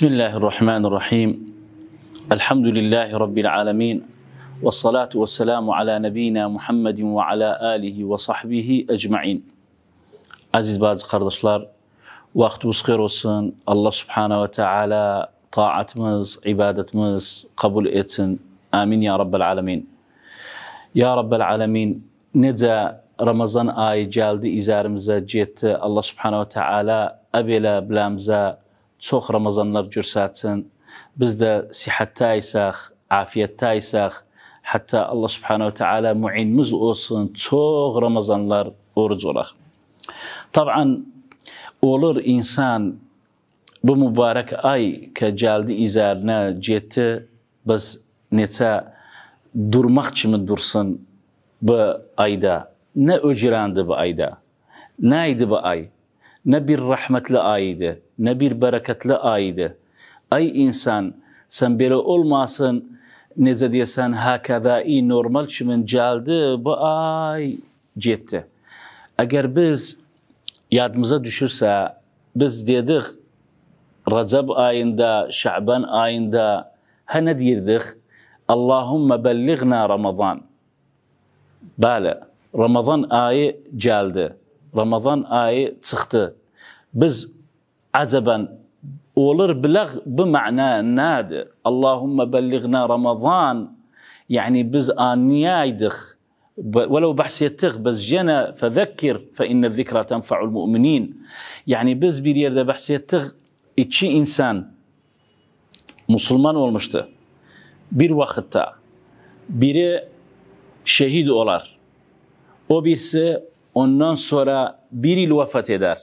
بسم الله الرحمن الرحيم الحمد لله رب العالمين والصلاة والسلام على نبينا محمد وعلى آله وصحبه أجمعين عزيز بعض خردشلار وقت بسخير وسن الله سبحانه وتعالى طاعة مز عبادة مز قبول إتسن آمين يا رب العالمين يا رب العالمين نجا رمضان آي جالد إزارمزا جيت الله سبحانه وتعالى أبلا بلامزا çox Ramazanlar görsətsin. Biz də sihətdə isək, afiyətdə isək, hətta Allah Subhanahu Teala muinimiz olsun. Çox Ramazanlar oruc olaq. Taban olur insan bu mübarək ay ki gəldi üzərinə getdi biz neçə durmaq kimi dursun bu ayda. Nə öcürandı bu ayda. Nə idi bu ay? Nə bir rəhmətli ay idi ne bir bereketli aydı. Ay insan sen böyle olmasın nece diyesen hakada iyi normal çimin geldi bu ay cepte. Eğer biz yadımıza düşürse biz dedik Recep ayında, Şaban ayında ha ne diyirdik? Allahümme belligna Ramazan. Bale, Ramazan ayı geldi. Ramazan ayı çıktı. Biz عزبا ولر بلغ بمعنى نادر اللهم بلغنا رمضان يعني بز آنيايدخ ولو بحسيتخ بس جنا فذكر فإن الذكرى تنفع المؤمنين يعني بز بيرير ده بحسيتخ اتشي إنسان مسلمان والمشتى بير وقتا بير شهيد أولار o birisi ondan sonra بيري الوفاة eder.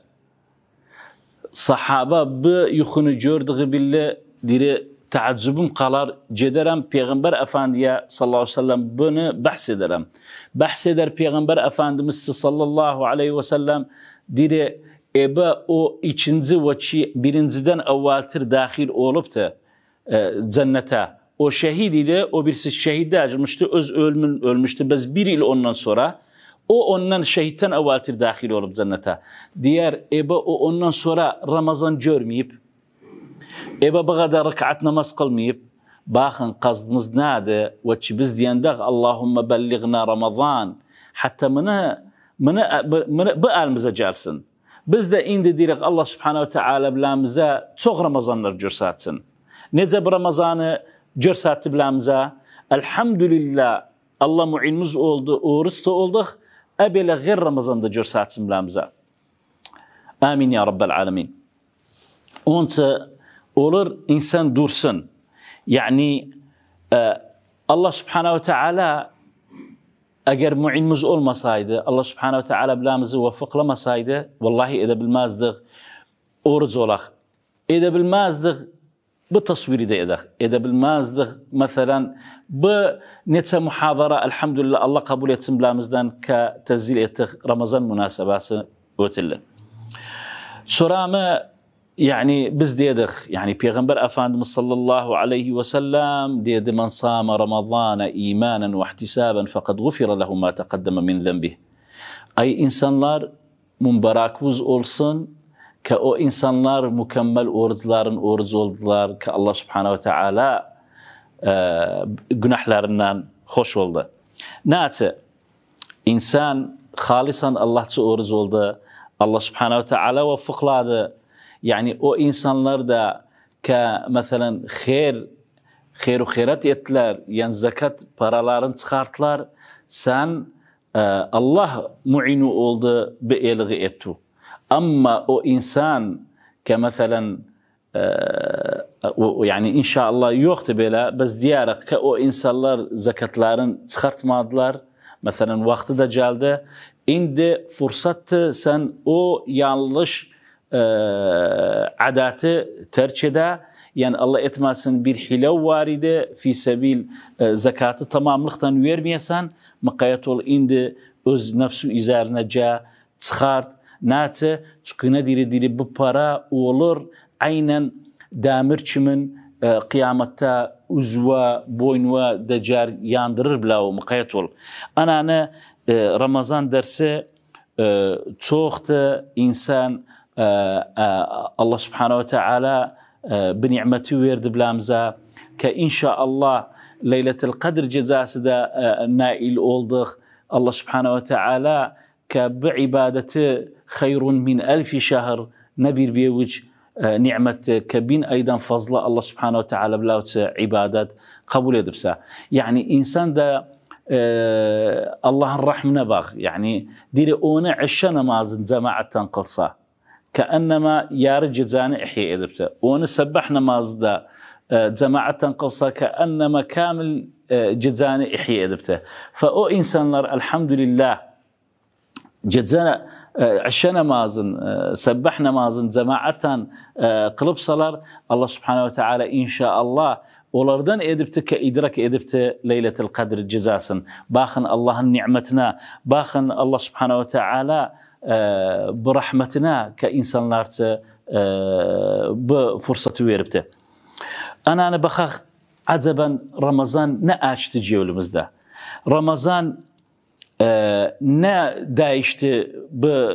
sahaba bu yuhunu gördüğü bile diri taaccübüm kalar cederem Peygamber Efendiye sallallahu aleyhi ve sellem bunu bahsederim. Bahseder Peygamber Efendimiz sallallahu aleyhi ve sellem diri ebe o ikinci veçi birinciden evveltir dahil olup da e, cennete. O şehid idi, o birisi şehidde acımıştı, öz ölmün ölmüştü. Biz bir yıl ondan sonra o ondan şehitten evatir dahil olup cennete. Diğer ebe o ondan sonra Ramazan görmeyip, ebe bu kadar rıkat namaz kılmayıp, bakın kazdımız nerede? Ve biz diyendek Allahümme belliğna Ramazan. Hatta mını, mını, mını bu elimize gelsin. Biz de indi direk Allah Subhanahu ve teala bilemize çok Ramazanlar görsetsin. Necə bu Ramazanı görsətdi biləmizə. Elhamdülillah Allah muinimiz oldu, uğuruz da أبي لغير رمضان دجور ساعة ملامزة آمين يا رب العالمين وانت أولر إنسان دورسن يعني آه الله سبحانه وتعالى أجر معين مزؤول مصايدة الله سبحانه وتعالى بلا مز وفق لمصايدة والله إذا بالمازدغ أورزولخ إذا بالمازدغ بالتصوير ده إذا إذا بالماز ده مثلا بنتا محاضرة الحمد لله الله قبول يتم بلامزدان كتزيل رمضان مناسبة وتلا سرامة يعني بس ديدخ يعني بيغمبر أفاندم صلى الله عليه وسلم ديد من صام رمضان إيمانا واحتسابا فقد غفر له ما تقدم من ذنبه أي إنسان من براكوز أولسن ki o insanlar mükemmel oruçların orucu oldular ki Allah subhanehu ve teala e, günahlarından hoş oldu. Nati insan halisan Allah'ta oruç oldu. Allah subhanehu ve teala vaffıkladı. Yani o insanlar da ki mesela hayır, hayru hayrat ettiler. Yani zekat paralarını çıkarttılar. Sen e, Allah muinu oldu, bir elgi etti. Ama o insan كمثلا e, yani inşallah yoktu böyle biz diyerek ki o insanlar zekatlarını çıkartmadılar. Mesela vakti de geldi. İndi fırsattı sen o yanlış e, adati terk ede. Yani Allah etmesin bir hile var idi. Fi sebil e, zekatı tamamlıktan vermeyesen. Mekayet ol indi öz nefsu üzerine ce çıkart. naçe çukine diri diri bu para olur aynen damirçimin قیامەتە ئوزوە بۆینوە دەجار یاندرر بلاوە مقەتۆڵ ئەنانە ڕەمەزان دەرسێ چۆختە ئینسان سبحانه وتعالى تەعالا بنیعمەتی وێرد بلامزە کە ئینشا ئەله لەیلە قەدر جێزاسدا نائیل ئۆڵدخ ئەله سبحانەوە تەعالا كبعبادة خير من ألف شهر نبير بيوج آه، نعمة كبين أيضا فضل الله سبحانه وتعالى بلاوت عبادات قبول يدبسا يعني إنسان دا آه الله الرحم نباخ يعني دير أونا عشا نماز جماعة تنقلصا كأنما يارج جزاني إحياء دبتا أونا سبح نماز ده آه، جماعة تنقلصا كأنما كامل آه، جزاني إحياء دبتا فأو إنسان الحمد لله جدزنا آه، عشنا مازن آه، سبحنا مازن زماعتان آه، قلب صلر الله سبحانه وتعالى إن شاء الله ولردن إدبت إدرك إدبت ليلة القدر جزاسا باخن الله نعمتنا باخن الله سبحانه وتعالى برحمتنا كإنسان لارت بفرصة ويربته أنا أنا بخاخ عزبا رمضان نأش تجيو مزده رمضان Ee, ne değişti bu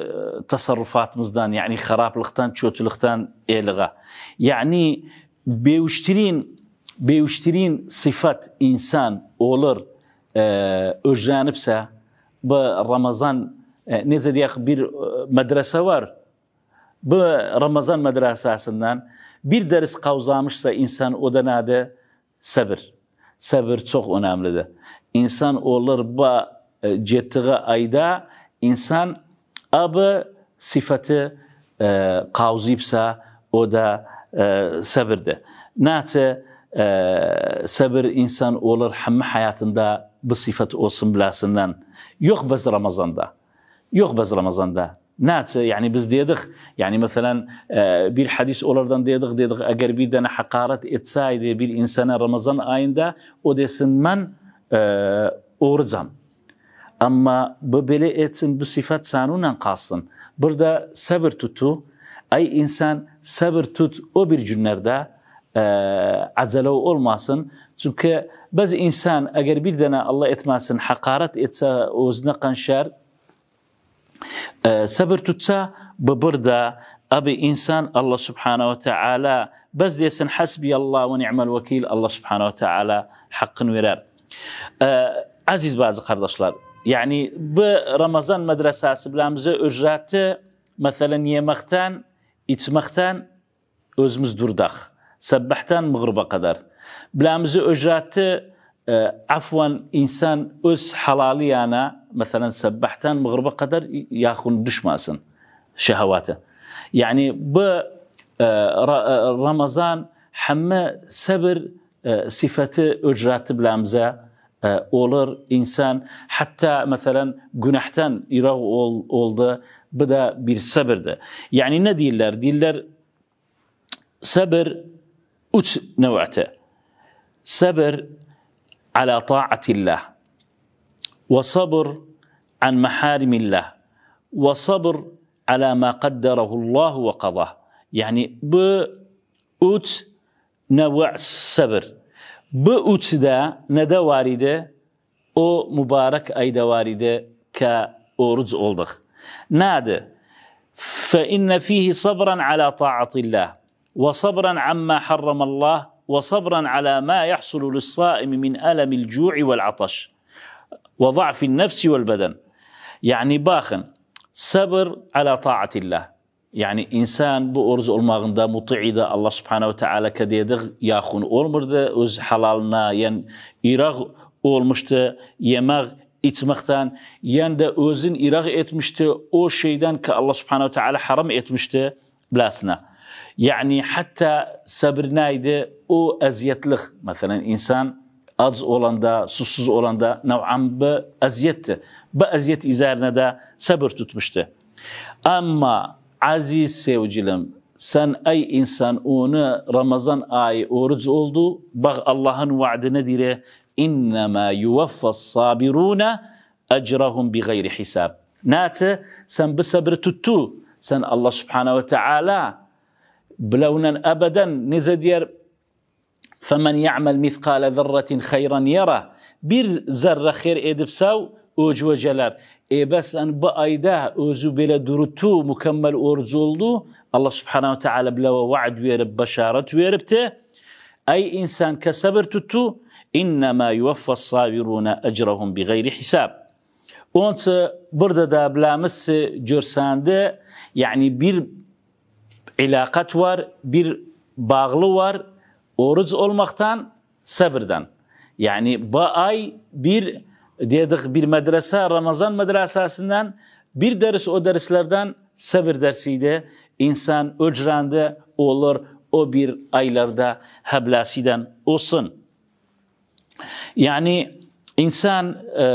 tasarrufatımızdan yani haraplıktan, çötülükten elga. Yani bevştirin, bevştirin sıfat insan olur e, özlenipse bu Ramazan e, nece diye bir e, medrese var. Bu Ramazan medresesinden bir ders kavzamışsa insan o dönemde sabır. Sabır çok önemlidir. İnsan olur bu jettig'i e, ayda inson abi sifati qavzibsa e, o'da e, sabrdi nachi sabır insan o'lar hamma hayatında bu sifat olsun bilasindan Yok biz ramazanda. Yok biz ramazanda. nachi ya'ni biz dedik ya'ni masalan bir hadis ulardan dedik dedik eğer bir dana hakaret etseydi bir insona ramazan ayında o desin man o'g'rizam e, اما ببلي ايتسن بصفات سانونا قاصن بردا سابر توتو اي انسان سابر توت او بير جنردا أه عزلو اولماسن چونك بز انسان اگر بيدنا الله اتماسن حقارت اتسا وزنقن شر سابر أه توتسا ببردا ابي انسان الله سبحانه وتعالى بس ديسن حسبي الله ونعم الوكيل الله سبحانه وتعالى حق ورا أه عزيز بعض قرداشلار Yani bu Ramazan medresesi bilemize ücreti mesela yemekten, içmekten özümüz durdak. sabahtan mığırba kadar. Bilemize ücreti e, afvan insan öz halali yana mesela sabahtan mığırba kadar yakın düşmasın şehavati. Yani bu e, e Ramazan hemme sabır e, sifati ücreti bilemize olur insan hatta mesela günahtan irak ol, oldu bu da bir sabırdı. Yani ne diyorlar? Diyorlar sabır üç nev'ate. Sabır ala taatillah ve sabır an maharimillah ve sabır ala ma kadderahullahu ve kadah. Yani bu üç nev'a sabır. دا ندا وارده او مبارك ايدا كا اورز اولدخ نادى فإن فيه صبرا على طاعة الله وصبرا عما حرم الله وصبرا على ما يحصل للصائم من ألم الجوع والعطش وضعف النفس والبدن يعني باخن صبر على طاعة الله Yani insan bu oruz olmağında muti'ida Allah subhanehu ve teala kadiyede yakın olmurdu öz halalına. Yani iraq olmuştu yemek içmekten. Yani de özün iraq etmişti o şeyden ki Allah subhanehu ve teala haram etmişti bilasına. Yani hatta sabrnaydı o eziyetlik. Mesela insan az olanda, susuz olanda nev'an bir eziyetti. Bu eziyet üzerine de sabır tutmuştu. Ama aziz sevgilim sen ey insan onu Ramazan ayı oruç oldu. Bak Allah'ın vaadi ne diyor? İnnemâ yuvaffas sabirûne ecrahum bi gayri hisab. Nate sen bu sabrı tuttu. Sen Allah subhanehu ve teala bilevnen ebeden neze diyor? Femen ya'mel mithkale zerretin hayran yara. Bir zerre hayır edip sav ucu celer. ebesen hani bu ayda özü böyle durutu mükemmel orzu oldu. Allah subhanahu teala bile vaad verip, başaret verip de ey insan ke sabır tuttu innema yuvaffas sabiruna ecrahum bi gayri hisab. Onsa burada da bilemiz görsende yani bir ilakat var, bir bağlı var oruç olmaktan sabırdan. Yani bu ay bir dedik bir medrese Ramazan medresesinden bir ders o derslerden sabır dersiydi. İnsan öcrende olur o bir aylarda heblasiden olsun. Yani insan e,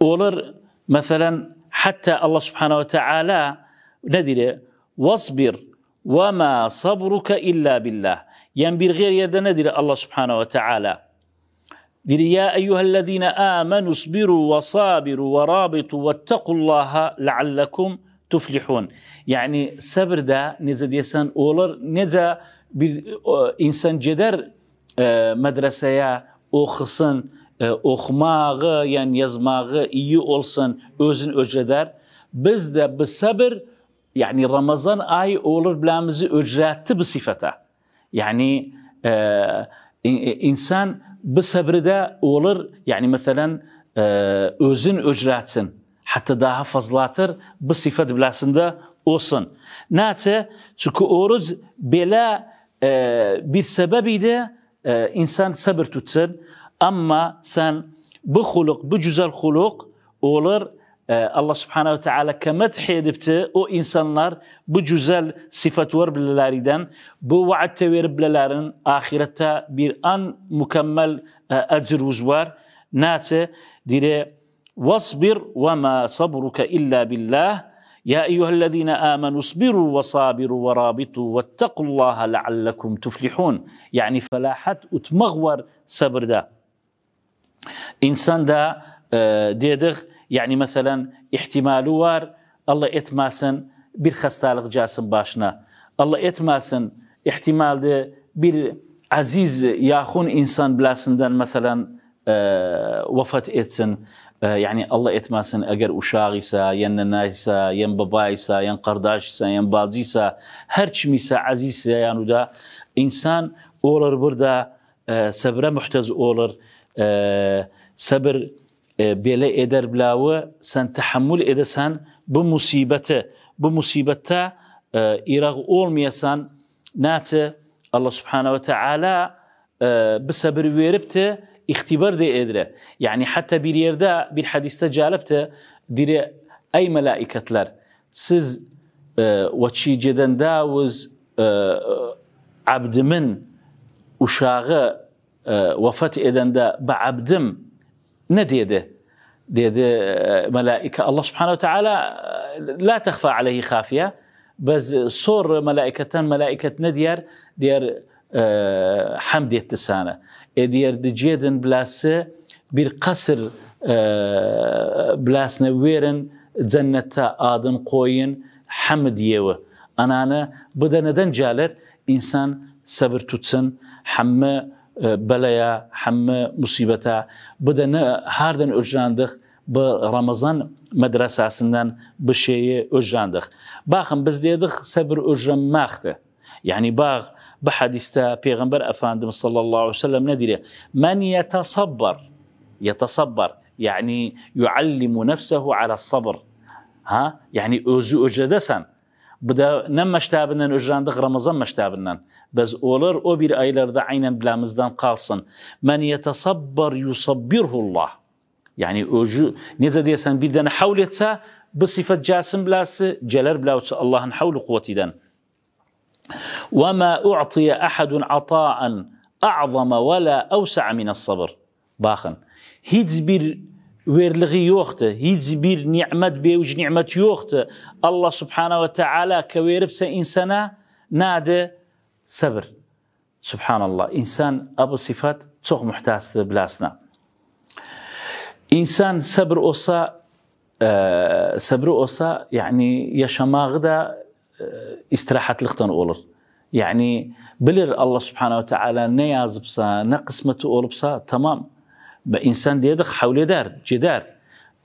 olur mesela hatta Allah subhanehu ve teala ne dedi? Vasbir ve ma sabruke illa billah. Yani bir gayr yerde ne dedi Allah subhanehu ve teala? دير يا أيها الذين آمنوا اصبروا وصابروا ورابطوا واتقوا الله لعلكم تفلحون يعني صبر ده نزا ديسان أولر نزا إنسان جدر آه، مدرسة يا أخصن آه، أخماغ يعني يزماغ إيو أولسن أوزن أجدر بز ده بصبر يعني رمضان أي أولر بلامزي أجرات بصفته يعني آه إنسان bu səbridə olur, yani mesela özün öcrətsin, hatta daha fazlatır, bu sifət biləsində olsun. Nəçə? Çünki oruc belə ə, e, bir sebebi de ə, insan sabır tutsun, ama sen bu xuluq, bu güzel xuluq olur, آه، الله سبحانه وتعالى كمدح دبت او انسانlar bu güzel sıfat var بو وعد vaatte verip bilelerin ahirette bir an mükemmel ecir var nate واصبر وما صبرك إلا بالله يا أيها الذين آمنوا اصبروا وصابروا ورابطوا واتقوا الله لعلكم تفلحون يعني فلاحت أتمغور صبر دا إنسان دا آه، ديدغ Yani mesela ihtimali var Allah etmesin bir hastalık gelsin başına. Allah etmesin ihtimalde bir aziz yahun insan bilesinden mesela e, vefat etsin. E, yani Allah etmesin eğer uşağı ise, yen nene ise, yen baba ise, yen kardeş ise, yen bazı ise, her kim ise aziz ise yani da insan olur burada e, sebre muhtez olur. E, sabır بله إيه، ادر بلاو سن تحمل بو مصیبته بو مصیبتا إيه، ئیرەغ اول ناچە ئەله الله سبحانه وتعالى إيه، بسبر ويربت اختبار دي ادرا يعني حتى بيريردا بالحديث حەدیستە جالبتە اي ملائكه مەلائیکەتلەر سز وەچی داوز عبد من وشاغە وفات ادن دا عبدم نديده ديد آه، ملائكة الله سبحانه وتعالى آه، لا تخفى عليه خافية بس صور ملائكة ملائكة نديار ديار آه، حمد التسانة ديار دجيدن بلاس بير قصر بلاسنا ويرن جنة آدم قوين حمد يوه أنا أنا بدنا دنجالر إنسان صبر تتسن حمّة بلايا حم مصيبتا بدنا هاردن ئۆژاندخ برمضان مدرسة سنن بشي ئۆژاندخ باخم ديدخ سبر ئۆژەم ماخته يعني باغ بە حەدیستە افاندم صلى الله الله وسلم ندري من يتصبر يتصبر يعني يعلم نفسه على الصبر ها يعني أوزو أجدسا بدا نم مشتابنن اجران دغ رمضان مشتابنن بس اولر او بير ايلر دا عينا بلا مزدان قالصن من يتصبر يصبره الله يعني اوجو نيزا ديسان بيدن حولتها بصفة جاسم بلاس جلر بلاوت الله حول قوتي دن وما أعطي أحد عطاء أعظم ولا أوسع من الصبر باخن هيدز بير ويرلغي يوخته هيد زبير نیعممەد بيوج نیعممەد يوخته الله سبحانه وتعالى كويربس إنسانا نادى صبر سبحان الله إنسان أبو صفات چۆخ محتاس بلاسنا. إنسان صبر ئینسان آه، صبر يعني أه سەبر يعني یعنی یەشەماغدا استراحة لختن أولر يعني بلر الله سبحانه وتعالى نيازبسا نقسمة أولبسا تمام Ve insan diye de havle eder, cider.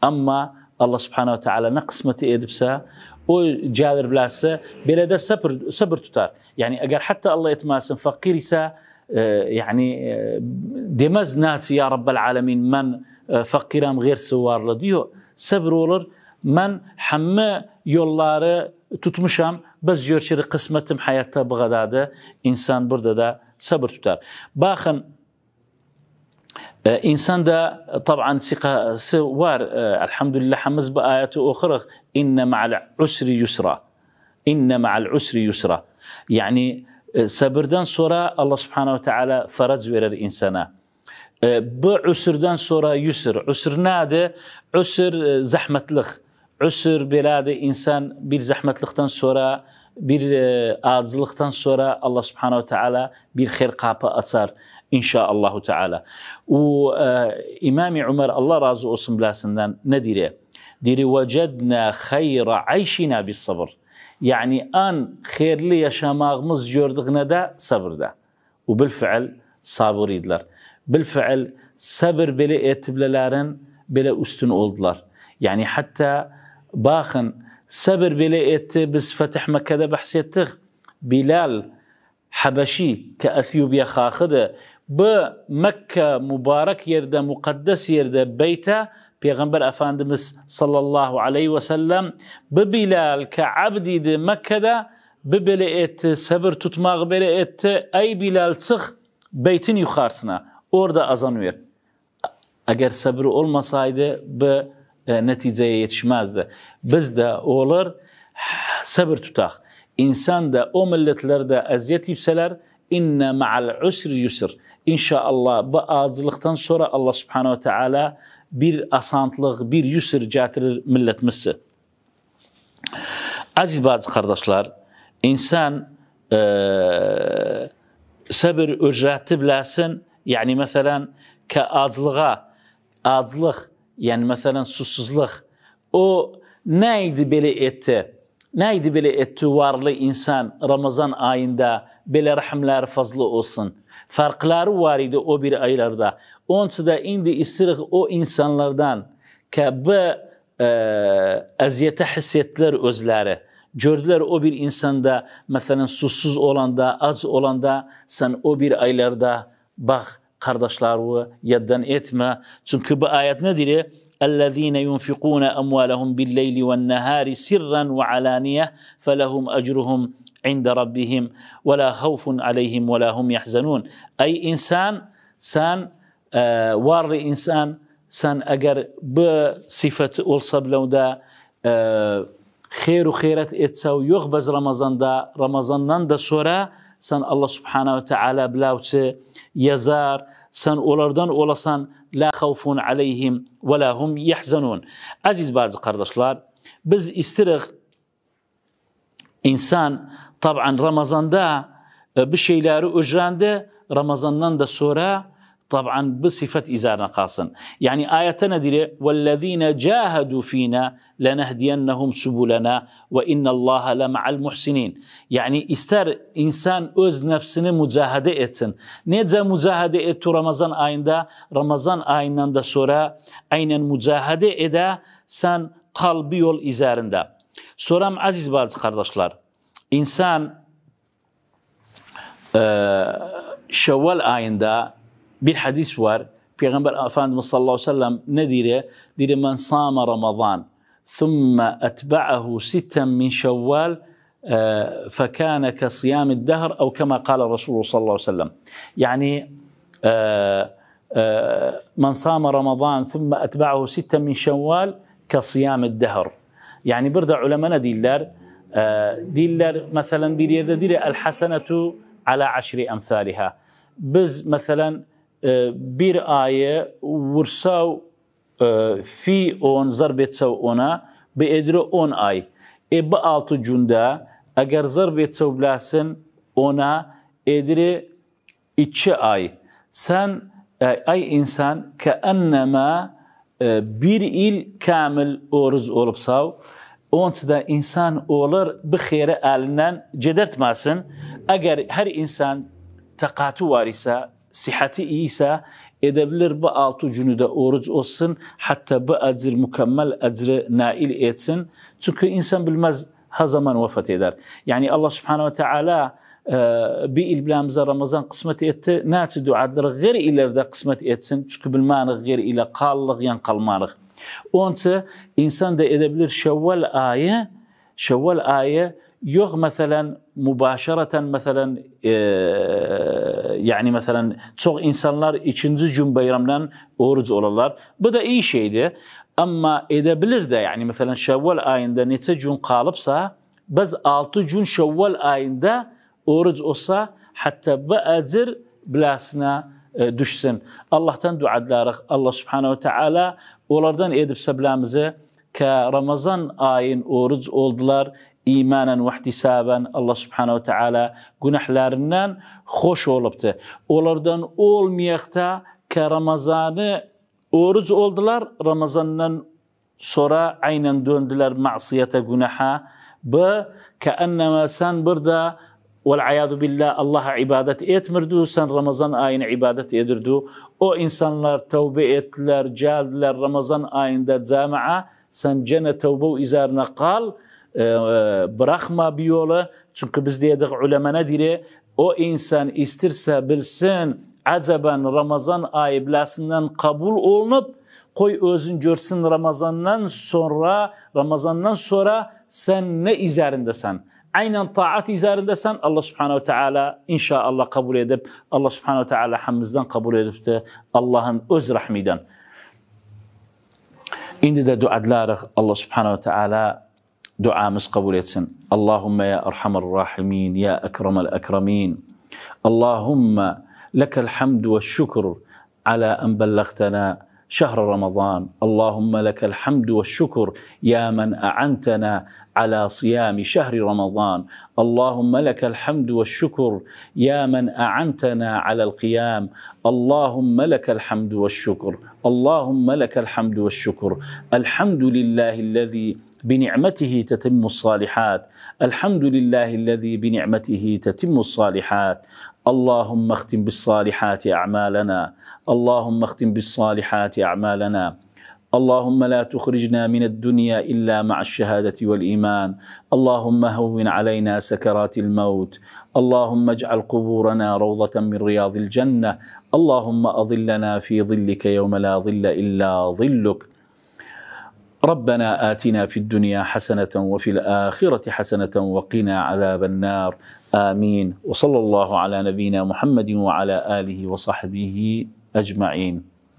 Ama Allah Subhanahu ve teala ne kısmeti edipse, o cavir bilerse, böyle de sabır, sabır tutar. Yani eğer hatta Allah etmezsin fakir ise, e, yani e, demez nati ya Rabbel alemin ben e, fakiram gayr sıvarlı diyor. Sabır olur. Ben hamme yolları tutmuşam. Biz görçeri kısmetim hayatta bu kadardı. İnsan burada da sabır tutar. Bakın آه، انسان دا طبعا ثقه سوار آه، الحمد لله حمز بايات اخرى ان مع العسر يسرا ان مع العسر يسرا يعني آه، سبردان سورة الله سبحانه وتعالى فرج زوير الإنسان دان سورة يسر عسر نادى عسر زحمة لخ عسر بلاد إنسان بير زحمة لختان سورة بير آدز لختان سورة الله سبحانه وتعالى بير خير قابة أصار ان شاء الله تعالى و آه، امام عمر الله رازو أصم بلاسندان نديري ديري وجدنا خير عيشنا بالصبر يعني ان خير لي شماغ يشاماغمز جوردغنا دا صبر دا وبالفعل يدلر بالفعل صبر بلا اتبلالارن بلا استن اولدلر يعني حتى باخن صبر بلا ات بس فتح مكه دا بحسيتغ بلال حبشي كاثيوبيا خاخده bu Mekke mübarek yerde, mukaddes yerde beyte Peygamber Efendimiz sallallahu aleyhi ve sellem bu Bilal ke Mekke'de bu böyle etti, sabır tutmak böyle etti. Ey Bilal çık beytin yukarısına. Orada azan ver. Eğer sabır olmasaydı bu e, neticeye yetişmezdi. Biz de olur sabır tutak. İnsan da o milletlerde eziyet yipseler inne ma'al usri yusr. inşallah bu acılıqdan sonra Allah subhanahu taala bir asantlıq, bir yusr gətirir millətimizə. Aziz bacı qardaşlar, insan e, səbir öcrəti biləsin. Yəni məsələn, ki aclığa, aclıq, yəni məsələn susuzluq o nə idi belə etdi? Nə idi belə etdi varlı insan Ramazan ayında belə rəhmlər fazla olsun. Farqları var idi o bir aylarda. Onçu da indi istəyirik o insanlardan ki, bu ə, e, əziyyətə hiss etdilər özləri. Gördülər o bir insanda, məsələn, susuz olanda, ac olanda, sən o bir aylarda bax, qardaşlarını yaddan etmə. Çünki bu ayət nə deyir? الذين ينفقون أموالهم بالليل والنهار سرا وعلانية فلهم أجرهم عند ربهم ولا خوف عليهم ولا هم يحزنون أي إنسان سان آه، وار إنسان سان أجر بصفة ألصب لودا دا آه، خير وخيرت إتساو يغبز رمضان دا رمضان دا سورة سان الله سبحانه وتعالى بلاوت يزار سان أولردن سان لا خوف عليهم ولا هم يحزنون أزيز بعض قردشلار بز استرغ إنسان Taban Ramazan'da e, bir şeyleri ücrendi. Ramazan'dan da sonra taban bu sıfat izarına kalsın. Yani ayette ne diyor? وَالَّذ۪ينَ جَاهَدُوا ف۪ينَا لَنَهْدِيَنَّهُمْ سُبُلَنَا وَاِنَّ اللّٰهَ لَمَعَ الْمُحْسِنِينَ Yani ister insan öz nefsini mücahede etsin. Nece mücahede etti Ramazan ayında? Ramazan ayından da sonra aynen mücahede ede sen kalbi yol izarında. Soram aziz bazı kardeşler. انسان آه، شوال آینده بالحديث حدیث في غنبر افاندم صلى الله عليه وسلم ندیره دیره من صام رمضان ثم أتبعه ستا من شوال آه، فكان كصيام الدهر أو كما قال الرسول صلى الله عليه وسلم يعني آه، من صام رمضان ثم أتبعه ستا من شوال كصيام الدهر يعني برد علماء ديلار آه، ديلر مثلا بيريد دير الحسنة على عشر أمثالها بز مثلا آه، بير آية ورساو آه، في اون ضربة سو اونا بيدرو اون آي إبا آلتو جندا اگر ضربة سو بلاسن اونا ادري اتش آي سان اي انسان كأنما بير ايل كامل اورز اوربساو Onun da insan olur bu xeyre elinden cedirtmesin. Eğer her insan takatı var ise, sihati iyi edebilir bu altı günü de oruç olsun. Hatta bu ecir mükemmel ecri nail etsin. Çünkü insan bilmez ha zaman vefat eder. Yani Allah subhanehu ve teala ee, biilblamıza Ramazan kısmet etti. Naçi duadları geri ileride kısmet etsin. Çünkü bilmanık geri ile kallık yan kalmalık. Onca insan da edebilir şevval ayı, şevval ayı yok mesela mübaşereten mesela e, yani mesela çok insanlar ikinci gün bayramdan oruç olurlar. Bu da iyi şeydi. Ama edebilir de yani mesela şevval ayında nece gün kalıpsa biz 6 gün şevval ayında oruç olsa hatta bu ecir bilasına e, düşsün. Allah'tan dua edilerek Allah subhanehu ve teala onlardan edip seblemizi ki Ramazan ayın oruç oldular imanen ve ihtisaben Allah subhanehu ve teala günahlarından hoş olubdu. Onlardan olmayakta ki Ramazan'ı oruç oldular Ramazan'dan sonra aynen döndüler masiyete günaha. Bu ki enneme sen burada Vel billah Allah'a ibadet etmirdi, sen Ramazan ayına ibadet edirdi. O insanlar tövbe ettiler, geldiler Ramazan ayında cami'a, sen cene tevbe üzerine kal, e, e, bırakma bir yolu. Çünkü biz dedik ulemene dire, o insan istirse bilsin, acaben Ramazan ayı bilasinden kabul olunup, koy özün görsün Ramazan'dan sonra, Ramazan'dan sonra sen ne üzerindesin? عين طاعتي زارن دسن الله سبحانه وتعالى إن شاء الله قبول يدب الله سبحانه وتعالى حمزدن قبول يدبته اللهم أزر حميدن إن دعاء دلارغ الله سبحانه وتعالى دعاء مس قبول يتسن اللهم يا أرحم الراحمين يا أكرم الأكرمين اللهم لك الحمد والشكر على أن بلغتنا شهر رمضان اللهم لك الحمد والشكر يا من اعنتنا على صيام شهر رمضان اللهم لك الحمد والشكر يا من اعنتنا على القيام اللهم لك الحمد والشكر اللهم لك الحمد والشكر الحمد لله الذي بنعمته تتم الصالحات الحمد لله الذي بنعمته تتم الصالحات اللهم اختم بالصالحات اعمالنا اللهم اختم بالصالحات اعمالنا اللهم لا تخرجنا من الدنيا الا مع الشهاده والايمان اللهم هون علينا سكرات الموت اللهم اجعل قبورنا روضه من رياض الجنه اللهم اظلنا في ظلك يوم لا ظل الا ظلك ربنا آتنا في الدنيا حسنة وفي الآخرة حسنة وقنا عذاب النار آمين وصلى الله على نبينا محمد وعلى آله وصحبه أجمعين